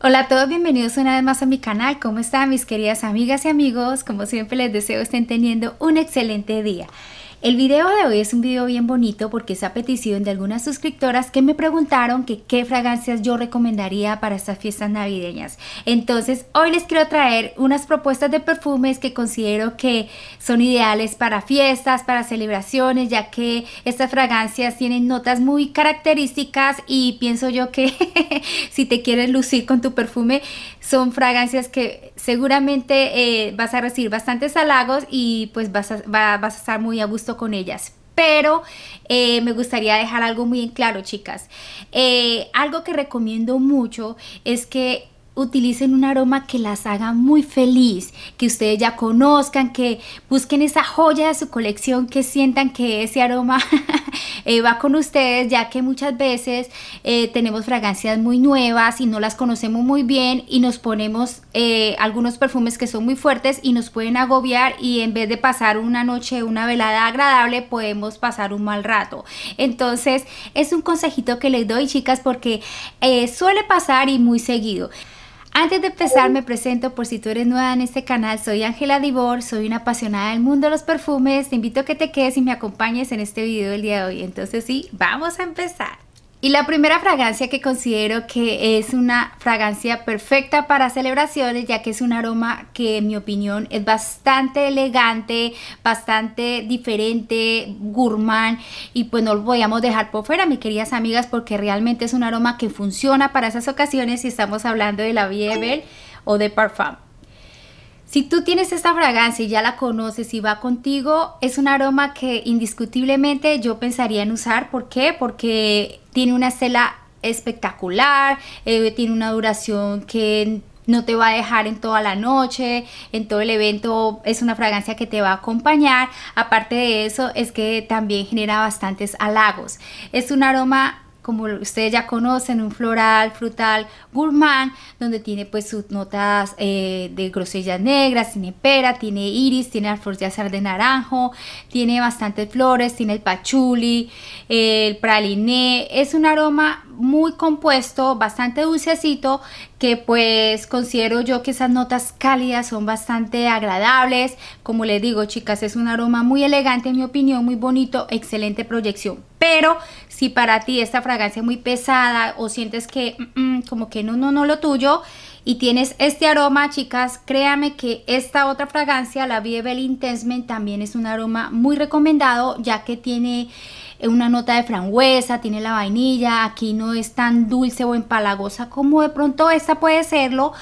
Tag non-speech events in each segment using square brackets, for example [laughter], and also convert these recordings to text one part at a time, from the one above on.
Hola a todos, bienvenidos una vez más a mi canal. ¿Cómo están mis queridas amigas y amigos? Como siempre les deseo estén teniendo un excelente día. El video de hoy es un video bien bonito porque es a petición de algunas suscriptoras que me preguntaron que qué fragancias yo recomendaría para estas fiestas navideñas. Entonces hoy les quiero traer unas propuestas de perfumes que considero que son ideales para fiestas, para celebraciones, ya que estas fragancias tienen notas muy características y pienso yo que [laughs] si te quieres lucir con tu perfume, son fragancias que seguramente eh, vas a recibir bastantes halagos y pues vas a, estar muy a gusto con ellas. Pero eh, me gustaría dejar algo muy en claro, chicas. Eh, algo que recomiendo mucho es que utilicen un aroma que las haga muy feliz, que ustedes ya conozcan, que busquen esa joya de su colección, que sientan que ese aroma [laughs] eh, va con ustedes, ya que muchas veces eh, tenemos fragancias muy nuevas y no las conocemos muy bien y nos ponemos eh, algunos perfumes que son muy fuertes y nos pueden agobiar y en vez de pasar una noche, una velada agradable, podemos pasar un mal rato. Entonces es un consejito que les doy chicas porque suele pasar y muy seguido. Antes de empezar me presento por si tú eres nueva en este canal, soy Ángela Dibor, soy una apasionada del mundo de los perfumes, te invito a que te quedes y me acompañes en este video del día de hoy, entonces sí, vamos a empezar. Y la primera fragancia que considero que es una fragancia perfecta para celebraciones, ya que es un aroma que en mi opinión es bastante elegante, bastante diferente, gourmand y pues no lo podíamos dejar por fuera, mis queridas amigas, porque realmente es un aroma que funciona para esas ocasiones si estamos hablando de la vievel o de Parfum. Si tú tienes esta fragancia y ya la conoces y va contigo, es un aroma que indiscutiblemente yo pensaría en usar. ¿Por qué? Porque tiene una estela espectacular, eh, tiene una duración que no te va a dejar en toda la noche, en todo el evento es una fragancia que te va a acompañar. Aparte de eso es que también genera bastantes halagos. Es un aroma como ustedes ya conocen, un floral, frutal, gourmand, donde tiene pues sus notas eh, de grosellas negras, tiene pera, tiene iris, tiene azar de naranjo, tiene bastantes flores, tiene el pachuli, el praliné, es un aroma muy compuesto, bastante dulcecito, que pues considero yo que esas notas cálidas son bastante agradables. Como les digo, chicas, es un aroma muy elegante, en mi opinión, muy bonito, excelente proyección. Pero si para ti esta fragancia es muy pesada o sientes que mm, mm, como que no, no, no lo tuyo y tienes este aroma, chicas, créame que esta otra fragancia, la Vievel Intensement, también es un aroma muy recomendado ya que tiene eh, una nota de frangüesa, tiene la vainilla, aquí no es tan dulce o empalagosa como de pronto esta puede serlo,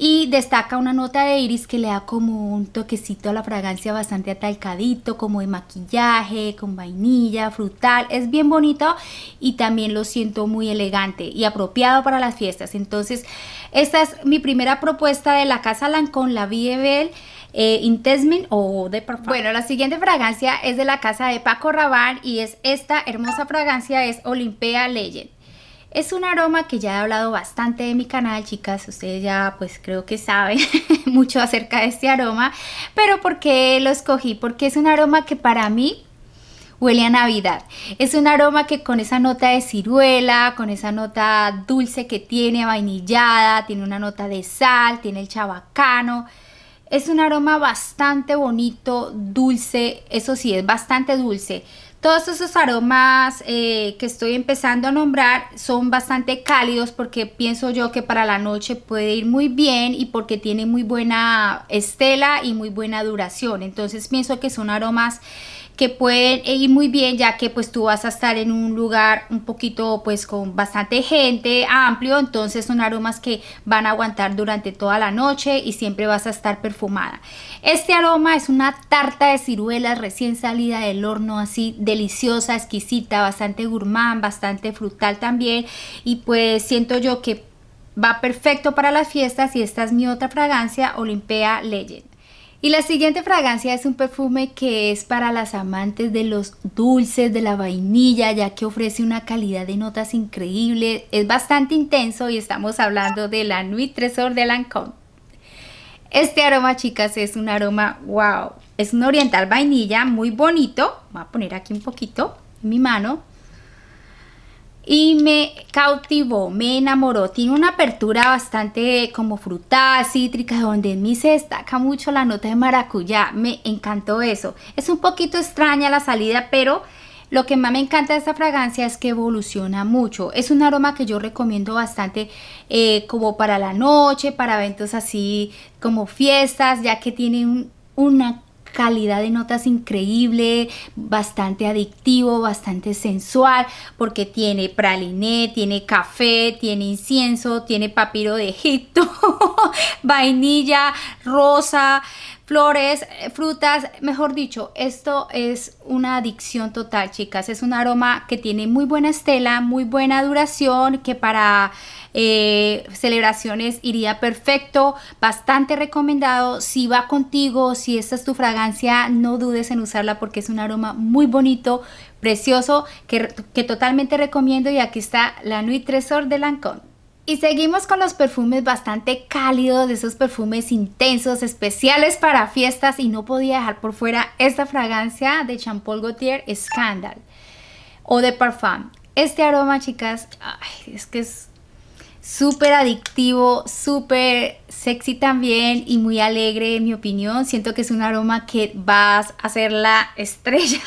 y destaca una nota de iris que le da como un toquecito a la fragancia bastante atalcadito, como de maquillaje, con vainilla, frutal. Es bien bonito y también lo siento muy elegante y apropiado para las fiestas. Entonces, esta es mi primera propuesta de la Casa Lancón, la Bibel Eh, Intesmin o de Parfum. Bueno, la siguiente fragancia es de la casa de Paco Rabanne y es esta hermosa fragancia, es Olimpia Legend. Es un aroma que ya he hablado bastante de mi canal, chicas, ustedes ya pues creo que saben [laughs] mucho acerca de este aroma, pero ¿por qué lo escogí? Porque es un aroma que para mí huele a Navidad. Es un aroma que con esa nota de ciruela, con esa nota dulce que tiene, vainillada, tiene una nota de sal, tiene el chabacano. Es un aroma bastante bonito, dulce, eso sí, es bastante dulce todos esos aromas eh, que estoy empezando a nombrar son bastante cálidos porque pienso yo que para la noche puede ir muy bien y porque tiene muy buena estela y muy buena duración. Entonces pienso que son aromas que pueden ir eh, muy bien ya que pues tú vas a estar en un lugar un poquito pues con bastante gente amplio entonces son aromas que van a aguantar durante toda la noche y siempre vas a estar perfumada este aroma es una tarta de ciruelas recién salida del horno así deliciosa exquisita bastante gourmand bastante frutal también y pues siento yo que va perfecto para las fiestas y esta es mi otra fragancia Olimpia Legend y la siguiente fragancia es un perfume que es para las amantes de los dulces, de la vainilla, ya que ofrece una calidad de notas increíble, es bastante intenso y estamos hablando de la Nuit Tresor de Lancôme. Este aroma, chicas, es un aroma wow. Es un oriental vainilla muy bonito. Voy a poner aquí un poquito en mi mano y me cautivó, me enamoró. Tiene una apertura bastante como frutada, cítrica, donde en mí se destaca mucho la nota de maracuyá. Me encantó eso. Es un poquito extraña la salida, pero lo que más me encanta de esta fragancia es que evoluciona mucho. Es un aroma que yo recomiendo bastante eh, como para la noche, para eventos así como fiestas, ya que tiene una calidad de notas increíble, bastante adictivo, bastante sensual, porque tiene praliné, tiene café, tiene incienso, tiene papiro de Egipto, [laughs] vainilla, rosa, flores, eh, frutas, mejor dicho, esto es una adicción total, chicas. Es un aroma que tiene muy buena estela, muy buena duración, que para eh, celebraciones iría perfecto, bastante recomendado. Si va contigo, si esta es tu fragancia, no dudes en usarla porque es un aroma muy bonito, precioso, que, que totalmente recomiendo. Y aquí está la Nuit Tresor de Lancôme. Y seguimos con los perfumes bastante cálidos, de esos perfumes intensos, especiales para fiestas y no podía dejar por fuera esta fragancia de Champol Gautier Scandal o de Parfum. Este aroma, chicas, es que es súper adictivo, súper sexy también y muy alegre en mi opinión. Siento que es un aroma que vas a ser la [laughs] estrella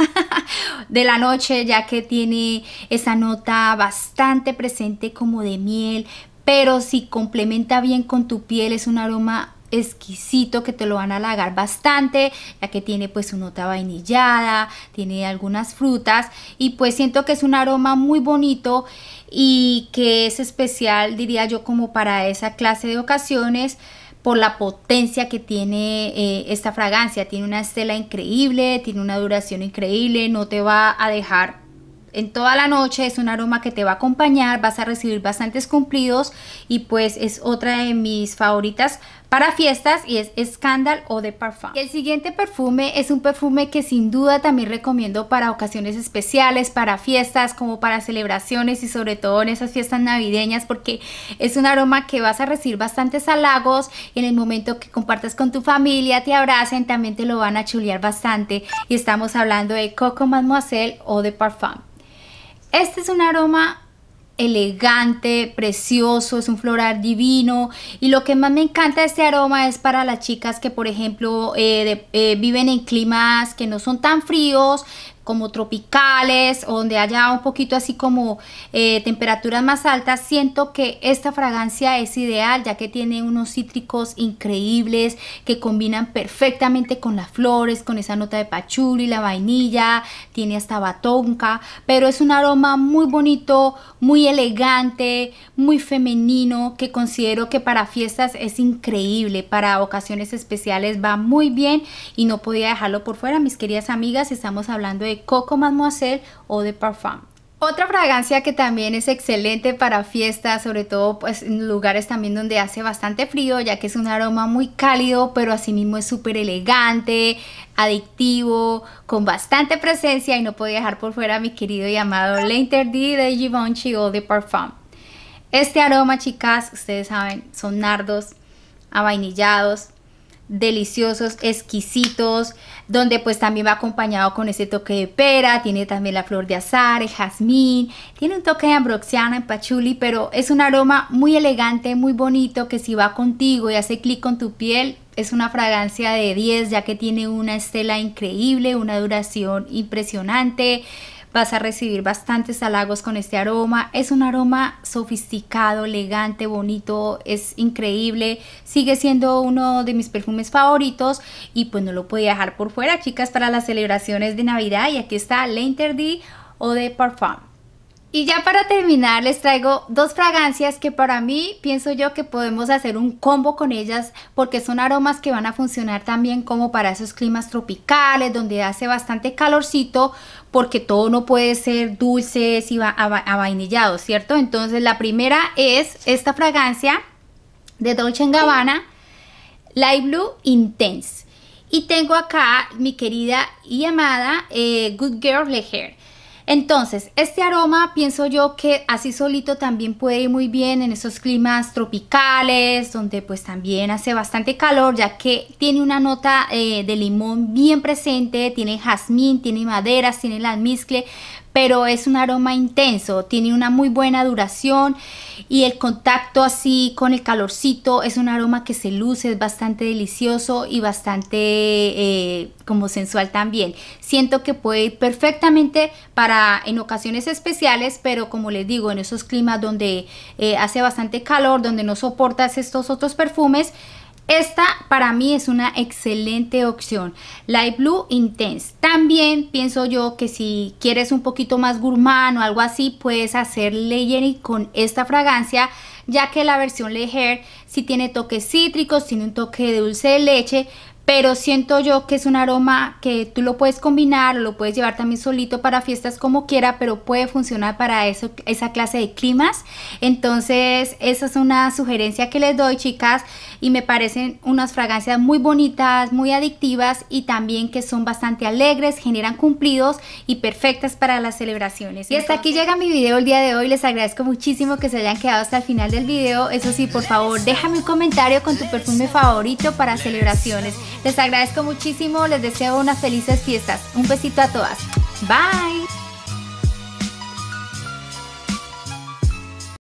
de la noche ya que tiene esa nota bastante presente como de miel, pero si complementa bien con tu piel es un aroma exquisito que te lo van a halagar bastante ya que tiene pues su nota vainillada tiene algunas frutas y pues siento que es un aroma muy bonito y que es especial diría yo como para esa clase de ocasiones por la potencia que tiene eh, esta fragancia tiene una estela increíble tiene una duración increíble no te va a dejar en toda la noche, es un aroma que te va a acompañar, vas a recibir bastantes cumplidos y pues es otra de mis favoritas para fiestas y es Scandal o de Parfum. El siguiente perfume es un perfume que sin duda también recomiendo para ocasiones especiales, para fiestas, como para celebraciones y sobre todo en esas fiestas navideñas porque es un aroma que vas a recibir bastantes halagos en el momento que compartas con tu familia, te abracen, también te lo van a chulear bastante y estamos hablando de Coco Mademoiselle o de Parfum. Este es un aroma elegante, precioso, es un floral divino y lo que más me encanta de este aroma es para las chicas que por ejemplo eh, eh, viven en climas que no son tan fríos como tropicales donde haya un poquito así como eh, temperaturas más altas, siento que esta fragancia es ideal ya que tiene unos cítricos increíbles que combinan perfectamente con las flores, con esa nota de pachuli, la vainilla, tiene hasta batonca, pero es un aroma muy bonito, muy elegante, muy femenino que considero que para fiestas es increíble, para ocasiones especiales va muy bien y no podía dejarlo por fuera, mis queridas amigas, estamos hablando de Coco Mademoiselle o de Parfum. Otra fragancia que también es excelente para fiestas, sobre todo pues, en lugares también donde hace bastante frío, ya que es un aroma muy cálido, pero asimismo es súper elegante, adictivo, con bastante presencia y no podía dejar por fuera mi querido y amado L'Interdit de Givenchy o de Parfum. Este aroma, chicas, ustedes saben, son nardos, avainillados, deliciosos, exquisitos, donde pues también va acompañado con ese toque de pera, tiene también la flor de azar, el jazmín, tiene un toque de ambroxiana en pachuli, pero es un aroma muy elegante, muy bonito, que si va contigo y hace clic con tu piel, es una fragancia de 10 ya que tiene una estela increíble, una duración impresionante, Vas a recibir bastantes halagos con este aroma. Es un aroma sofisticado, elegante, bonito, es increíble. Sigue siendo uno de mis perfumes favoritos y pues no lo podía dejar por fuera, chicas, para las celebraciones de Navidad. Y aquí está L'Interdit o de Parfum. Y ya para terminar les traigo dos fragancias que para mí pienso yo que podemos hacer un combo con ellas porque son aromas que van a funcionar también como para esos climas tropicales donde hace bastante calorcito porque todo no puede ser dulce y avainillado, ¿cierto? Entonces la primera es esta fragancia de Dolce Gabbana, Light Blue Intense. Y tengo acá mi querida y amada eh, Good Girl Le Hair. Entonces, este aroma pienso yo que así solito también puede ir muy bien en esos climas tropicales, donde pues también hace bastante calor, ya que tiene una nota eh, de limón bien presente, tiene jazmín, tiene maderas, tiene la almizcle, pero es un aroma intenso, tiene una muy buena duración y el contacto así con el calorcito es un aroma que se luce, es bastante delicioso y bastante eh, como sensual también. Siento que puede ir perfectamente para en ocasiones especiales, pero como les digo, en esos climas donde eh, hace bastante calor, donde no soportas estos otros perfumes, esta para mí es una excelente opción, Light Blue Intense. También pienso yo que si quieres un poquito más gourmand o algo así, puedes hacer layering con esta fragancia, ya que la versión Leger si sí tiene toques cítricos, tiene un toque de dulce de leche, pero siento yo que es un aroma que tú lo puedes combinar, lo puedes llevar también solito para fiestas como quiera, pero puede funcionar para eso, esa clase de climas. Entonces, esa es una sugerencia que les doy, chicas, y me parecen unas fragancias muy bonitas, muy adictivas y también que son bastante alegres, generan cumplidos y perfectas para las celebraciones. Y hasta aquí llega mi video el día de hoy, les agradezco muchísimo que se hayan quedado hasta el final del video. Eso sí, por favor, déjame un comentario con tu perfume favorito para celebraciones. Les agradezco muchísimo, les deseo unas felices fiestas. Un besito a todas. Bye.